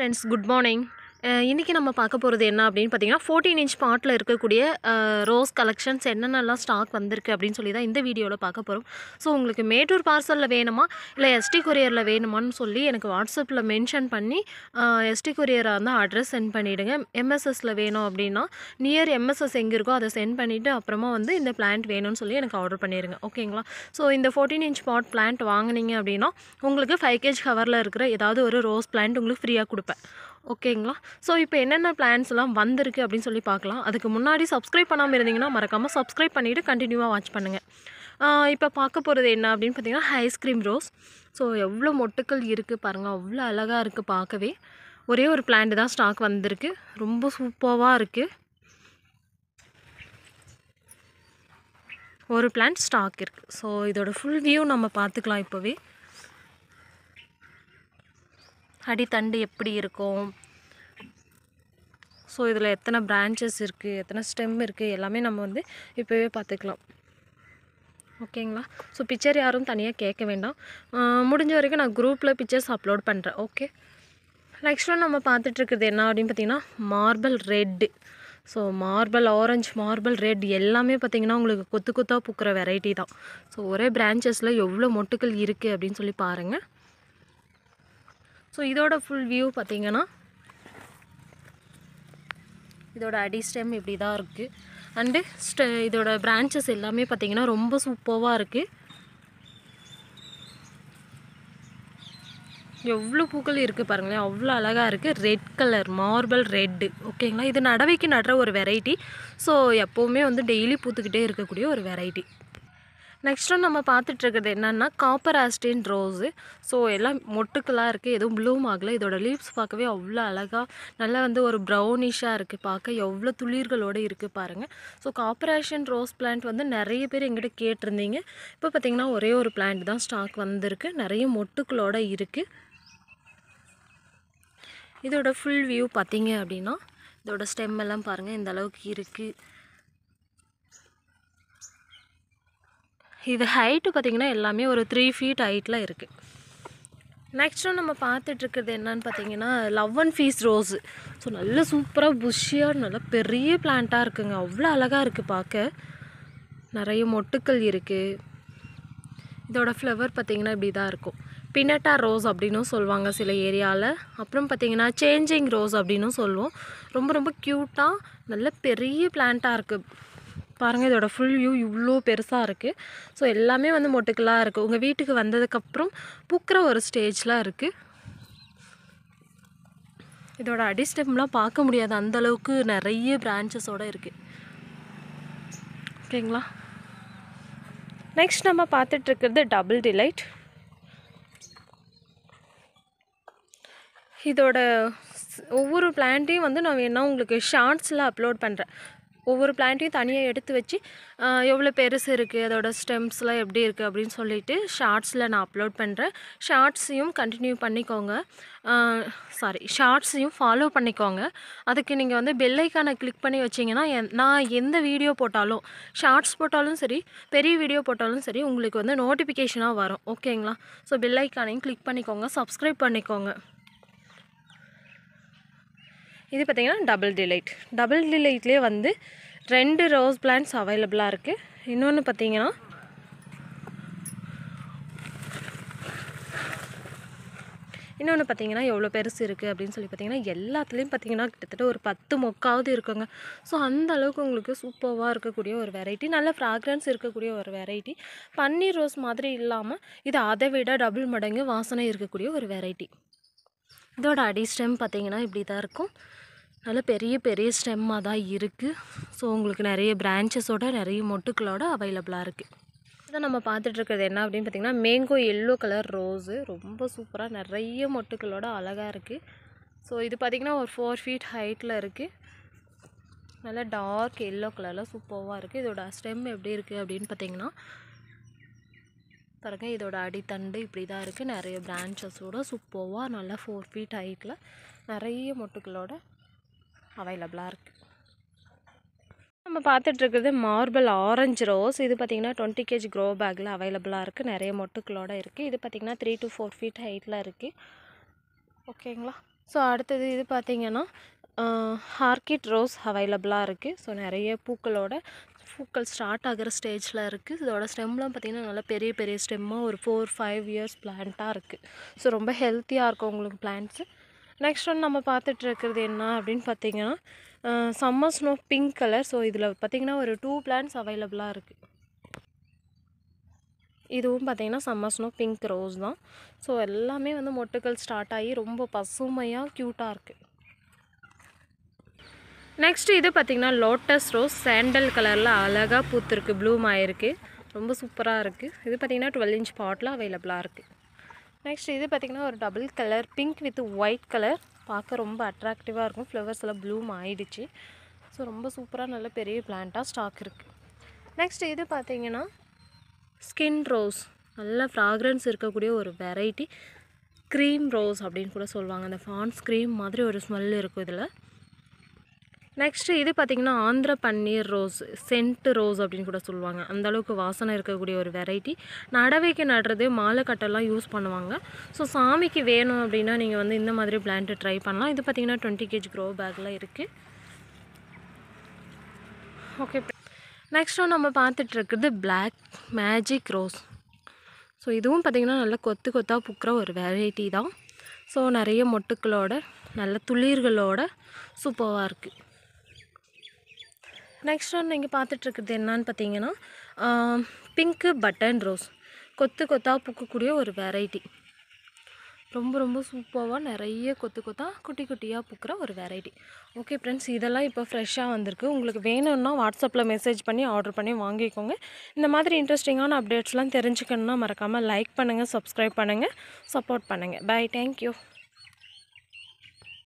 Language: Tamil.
friends good morning இன்றைக்கி நம்ம பார்க்க போகிறது என்ன அப்படின்னு பார்த்தீங்கன்னா ஃபோர்டீன் இன்ச் பாட்டில் இருக்கக்கூடிய ரோஸ் கலெக்ஷன்ஸ் என்னென்னலாம் ஸ்டாக் வந்திருக்கு அப்படின்னு சொல்லி தான் இந்த வீடியோவில் பார்க்க போகிறோம் ஸோ உங்களுக்கு மேட்டூர் பார்சலில் வேணுமா இல்லை எஸ்டி கொரியரில் வேணுமான்னு சொல்லி எனக்கு வாட்ஸ்அப்பில் மென்ஷன் பண்ணி எஸ்டி கொரியராக இருந்தால் அட்ரஸ் சென்ட் பண்ணிவிடுங்க எம்எஸ்எஸில் வேணும் அப்படின்னா நியர் எம்எஸ்எஸ் எங்கே இருக்கோ அதை சென்ட் பண்ணிவிட்டு அப்புறமா வந்து இந்த பிளான்ட் வேணும்னு சொல்லி எனக்கு ஆர்டர் பண்ணிடுங்க ஓகேங்களா ஸோ இந்த ஃபோர்டீன் இன்ச் பாட் பிளான்ட் வாங்கினீங்க அப்படின்னா உங்களுக்கு ஃபைவ் கேஜ் கவரில் இருக்கிற ஏதாவது ஒரு ரோஸ் பிளான்ட் உங்களுக்கு ஃப்ரீயாக கொடுப்பேன் ஓகேங்களா ஸோ இப்போ என்னென்ன பிளான்ஸ்லாம் வந்திருக்கு அப்படின்னு சொல்லி பார்க்கலாம் அதுக்கு முன்னாடி சப்ஸ்கிரைப் பண்ணாமல் இருந்தீங்கன்னா மறக்காமல் சப்ஸ்கிரைப் பண்ணிவிட்டு கண்டினியூவாக வாட்ச் பண்ணுங்கள் இப்போ பார்க்க போகிறது என்ன அப்படின்னு பார்த்தீங்கன்னா ஐஸ்கிரீம் ரோஸ் ஸோ எவ்வளோ மொட்டுக்கள் இருக்குது பாருங்கள் அவ்வளோ அழகாக இருக்குது பார்க்கவே ஒரே ஒரு பிளான்ட் தான் ஸ்டாக் வந்திருக்கு ரொம்ப சூப்பராக இருக்குது ஒரு பிளான்ட் ஸ்டாக் இருக்குது ஸோ இதோட ஃபுல் வியூ நம்ம பார்த்துக்கலாம் இப்போவே அடித்தண்டு எப்படி இருக்கும் ஸோ இதில் எத்தனை பிரான்ச்சஸ் இருக்குது எத்தனை ஸ்டெம் இருக்குது எல்லாமே நம்ம வந்து இப்போவே பார்த்துக்கலாம் ஓகேங்களா ஸோ பிக்சர் யாரும் தனியாக கேட்க வேண்டாம் முடிஞ்ச வரைக்கும் நான் குரூப்பில் பிக்சர்ஸ் அப்லோட் பண்ணுறேன் ஓகே நெக்ஸ்ட் நம்ம பார்த்துட்ருக்குறது என்ன அப்படின்னு பார்த்தீங்கன்னா marble red so marble orange marble red எல்லாமே பார்த்திங்கன்னா உங்களுக்கு கொத்து கொத்தாக பூக்கிற வெரைட்டி தான் ஸோ ஒரே பிரான்ச்சஸில் எவ்வளோ மொட்டுக்கள் இருக்குது அப்படின்னு சொல்லி பாருங்கள் ஸோ இதோட ஃபுல் வியூ பார்த்திங்கன்னா இதோட அடி ஸ்டெம் இப்படி தான் இருக்குது அண்டு ஸ்ட இதோட பிரான்ச்சஸ் எல்லாமே பார்த்திங்கன்னா ரொம்ப சூப்பராக இருக்குது எவ்வளோ பூக்கள் இருக்குது பாருங்களேன் அவ்வளோ அழகாக இருக்குது ரெட் கலர் மார்பிள் ரெட்டு ஓகேங்களா இது நடவைக்கு நடுற ஒரு வெரைட்டி ஸோ எப்போவுமே வந்து டெய்லி பூத்துக்கிட்டே இருக்கக்கூடிய ஒரு வெரைட்டி நெக்ஸ்ட்டு நம்ம பார்த்துட்ருக்கிறது என்னென்னா காப்பர் ஆஸ்டின் ரோஸு ஸோ எல்லாம் மொட்டுக்கெல்லாம் இருக்குது எதுவும் ப்ளூம் ஆகலை இதோட லீவ்ஸ் பார்க்கவே அவ்வளோ அழகாக நல்லா வந்து ஒரு ப்ரௌனிஷாக இருக்குது பார்க்க எவ்வளோ துளிர்களோடு இருக்குது பாருங்கள் so copper Austin rose plant வந்து நிறைய பேர் எங்கிட்ட கேட்டிருந்தீங்க இப்போ பார்த்திங்கன்னா ஒரே ஒரு பிளான்ட் தான் ஸ்டாக் வந்திருக்கு நிறைய மொட்டுக்களோடு இருக்குது இதோட ஃபுல் வியூ பார்த்திங்க அப்படின்னா இதோட ஸ்டெம் எல்லாம் பாருங்கள் இந்த அளவுக்கு இருக்குது இது ஹைட்டு பார்த்திங்கன்னா எல்லாமே ஒரு த்ரீ ஃபீட் ஹைட்டில் இருக்குது நெக்ஸ்ட்டு நம்ம பார்த்துட்ருக்கிறது என்னன்னு பார்த்தீங்கன்னா love and peace rose so நல்ல சூப்பராக புஷ்ஷியாக நல்லா பெரிய பிளான்ட்டாக இருக்குங்க அவ்வளோ அழகாக இருக்குது பார்க்க நிறைய மொட்டுக்கள் இருக்குது இதோட ஃப்ளவர் பார்த்திங்கன்னா இப்படி தான் இருக்கும் பினட்டா ரோஸ் அப்படின்னும் சொல்லுவாங்க சில ஏரியாவில் அப்புறம் பார்த்திங்கன்னா சேஞ்சிங் ரோஸ் அப்படின்னும் சொல்லுவோம் ரொம்ப ரொம்ப க்யூட்டாக நல்ல பெரிய பிளான்ட்டாக இருக்குது பாருங்கள் இதோட ஃபுல் வியூ இவ்வளோ பெருசாக இருக்குது ஸோ எல்லாமே வந்து மொட்டுக்கலாக இருக்குது உங்கள் வீட்டுக்கு வந்ததுக்கப்புறம் பூக்கிற ஒரு ஸ்டேஜ்லாம் இருக்குது இதோட அடி ஸ்டெப்லாம் பார்க்க முடியாது அந்தளவுக்கு நிறைய பிரான்ச்சஸோடு இருக்குது ஓகேங்களா நெக்ஸ்ட் நம்ம பார்த்துட்ருக்கிறது டபுள் டிலைட் இதோட ஒவ்வொரு பிளான்ட்டையும் வந்து நான் வேணால் உங்களுக்கு ஷார்ட்ஸில் அப்லோட் பண்ணுறேன் ஒவ்வொரு பிளான்ட்டையும் தனியாக எடுத்து வச்சு எவ்வளோ பெருசு இருக்குது அதோட ஸ்டெம்ஸ்லாம் எப்படி இருக்குது அப்படின்னு சொல்லிட்டு ஷார்ட்ஸில் நான் அப்லோட் பண்ணுறேன் ஷார்ட்ஸையும் கண்டினியூ பண்ணிக்கோங்க சாரி ஷார்ட்ஸையும் ஃபாலோ பண்ணிக்கோங்க அதுக்கு நீங்கள் வந்து பெல்லைக்கான கிளிக் பண்ணி வச்சிங்கன்னா நான் எந்த வீடியோ போட்டாலும் ஷார்ட்ஸ் போட்டாலும் சரி பெரிய வீடியோ போட்டாலும் சரி உங்களுக்கு வந்து நோட்டிஃபிகேஷனாக வரும் ஓகேங்களா ஸோ பெல்லைக்கானையும் கிளிக் பண்ணிக்கோங்க சப்ஸ்கிரைப் பண்ணிக்கோங்க இது பார்த்திங்கன்னா டபுள் டிலைட் டபுள் டிலைட்லேயே வந்து ரெண்டு ரோஸ் பிளான்ஸ் அவைலபிளாக இருக்குது இன்னொன்று பார்த்திங்கன்னா இன்னொன்று பார்த்தீங்கன்னா எவ்வளோ பெருசு இருக்குது அப்படின்னு சொல்லி பார்த்தீங்கன்னா எல்லாத்துலேயும் பார்த்தீங்கன்னா கிட்டத்தட்ட ஒரு பத்து மொக்காவது இருக்குங்க ஸோ அந்த அளவுக்கு உங்களுக்கு சூப்பராக இருக்கக்கூடிய ஒரு வெரைட்டி நல்ல ஃப்ராக்ரன்ஸ் இருக்கக்கூடிய ஒரு வெரைட்டி பன்னீர் ரோஸ் மாதிரி இல்லாமல் இது அதை விட டபுள் மடங்கு வாசனை இருக்கக்கூடிய ஒரு வெரைட்டி இதோட அடி ஸ்டெம் பார்த்திங்கன்னா இப்படி தான் இருக்கும் நல்ல பெரிய பெரிய ஸ்டெம்மாக தான் இருக்குது ஸோ உங்களுக்கு நிறைய பிரான்ச்சஸோட நிறைய மொட்டுக்களோட அவைலபிளாக இருக்குது இதை நம்ம பார்த்துட்ருக்கிறது என்ன அப்படின்னு பார்த்திங்கன்னா மேங்கோ எல்லோ கலர் ரோஸு ரொம்ப சூப்பராக நிறைய மொட்டுக்களோட அழகாக இருக்குது ஸோ இது பார்த்திங்கன்னா ஒரு ஃபோர் ஃபீட் ஹைட்டில் இருக்குது நல்லா டார்க் எல்லோ கலரில் சூப்பராக இருக்குது இதோட ஸ்டெம் எப்படி இருக்குது அப்படின்னு பார்த்திங்கன்னா பாருங்க இதோட அடித்தண்டு இப்படி தான் இருக்குது நிறைய பிரான்ச்சஸோட சூப்போவாக நல்லா ஃபோர் ஃபீட் ஹைட்டில் நிறைய மொட்டுக்களோட அவைலபிளாக இருக்குது நம்ம பார்த்துட்ருக்கிறது மார்பிள் ஆரஞ்சு ரோஸ் இது பார்த்திங்கன்னா டுவெண்ட்டி கேஜி க்ரோ பேக்கில் அவைலபிளாக இருக்குது நிறைய மொட்டுக்களோட இருக்குது இது பார்த்திங்கன்னா த்ரீ டு ஃபோர் ஃபீட் ஹைட்டில் இருக்குது ஓகேங்களா ஸோ அடுத்தது இது பார்த்திங்கன்னா ஹார்கிட் ரோஸ் அவைலபிளாக இருக்குது ஸோ நிறைய பூக்களோட பூக்கள் ஸ்டார்ட் ஆகிற ஸ்டேஜில் இருக்குது இதோட ஸ்டெம்லாம் பார்த்திங்கன்னா நல்லா பெரிய பெரிய ஸ்டெம்மாக ஒரு ஃபோர் ஃபைவ் இயர்ஸ் பிளான்ட்டாக இருக்குது ஸோ ரொம்ப ஹெல்த்தியாக இருக்கும் உங்களுக்கு பிளான்ட்ஸு நெக்ஸ்ட் ஒன் நம்ம பார்த்துட்டு இருக்கிறது என்ன அப்படின்னு பார்த்தீங்கன்னா summer snow pink colour so இதில் பார்த்திங்கன்னா ஒரு டூ பிளான்ஸ் அவைலபிளாக இருக்குது இதுவும் பார்த்திங்கன்னா சம்மர் ஸ்னோ பிங்க் ரோஸ் தான் ஸோ எல்லாமே வந்து மொட்டுக்கள் ஸ்டார்ட் ஆகி ரொம்ப பசுமையாக க்யூட்டாக இருக்குது நெக்ஸ்ட்டு இது பார்த்திங்கன்னா லோட்டஸ் ரோஸ் சாண்டல் கலரில் அழகாக பூத்துருக்கு ப்ளூம் ஆகிருக்கு ரொம்ப சூப்பராக இருக்குது இது பார்த்திங்கன்னா டுவெல் இன்ச் பாட்டில் அவைலபிளாக இருக்குது நெக்ஸ்ட் இது பார்த்திங்கன்னா ஒரு double colour pink with white colour பார்க்க ரொம்ப அட்ராக்டிவாக இருக்கும் ஃப்ளவர்ஸ் எல்லாம் ப்ளூம் ஆகிடுச்சு ஸோ ரொம்ப சூப்பராக நல்ல பெரிய பிளான்ட்டாக ஸ்டாக் இருக்குது நெக்ஸ்ட் இது பார்த்திங்கன்னா ஸ்கின் ரோஸ் நல்ல ஃப்ராக்ரன்ஸ் இருக்கக்கூடிய ஒரு வெரைட்டி க்ரீம் ரோஸ் அப்படின்னு கூட சொல்லுவாங்க அந்த ஃபான்ஸ் க்ரீம் மாதிரி ஒரு ஸ்மெல் இருக்கும் இதில் நெக்ஸ்ட்டு இது பார்த்திங்கன்னா ஆந்திர பன்னீர் ரோஸ் சென்ட் ரோஸ் அப்படின்னு கூட சொல்லுவாங்க அந்தளவுக்கு வாசனை இருக்கக்கூடிய ஒரு வெரைட்டி நடவைக்கு நடுறது மாலை கட்டெல்லாம் யூஸ் பண்ணுவாங்க ஸோ சாமிக்கு வேணும் அப்படின்னா நீங்கள் வந்து இந்த மாதிரி பிளான்ட்டு ட்ரை பண்ணலாம் இது பார்த்திங்கன்னா டுவெண்ட்டி கேஜ் க்ரோ பேக்கில் இருக்குது ஓகே நெக்ஸ்ட்டு நம்ம இருக்கிறது பிளாக் மேஜிக் ரோஸ் ஸோ இதுவும் பார்த்திங்கன்னா நல்லா கொத்து கொத்தாக புக்கிற ஒரு வெரைட்டி தான் ஸோ நிறைய மொட்டுக்களோட நல்ல துளிர்களோட சூப்பராக இருக்குது நெக்ஸ்ட் ஒன்று நீங்கள் பார்த்துட்ருக்குறது என்னான்னு பார்த்தீங்கன்னா பிங்க்கு பட்டன் ரோஸ் கொத்து கொத்தாக பூக்கக்கூடிய ஒரு வெரைட்டி ரொம்ப ரொம்ப சூப்பராக நிறைய கொத்து கொத்தாக குட்டி குட்டியாக பூக்கிற ஒரு வெரைட்டி ஓகே ஃப்ரெண்ட்ஸ் இதெல்லாம் இப்போ ஃப்ரெஷ்ஷாக வந்திருக்கு உங்களுக்கு வேணும்னா வாட்ஸ்அப்பில் மெசேஜ் பண்ணி ஆர்டர் பண்ணி வாங்கிக்கோங்க இந்த மாதிரி இன்ட்ரெஸ்டிங்கான அப்டேட்ஸ்லாம் தெரிஞ்சுக்கணுன்னா மறக்காமல் லைக் பண்ணுங்கள் சப்ஸ்கிரைப் பண்ணுங்கள் சப்போர்ட் பண்ணுங்கள் பாய் தேங்க்யூ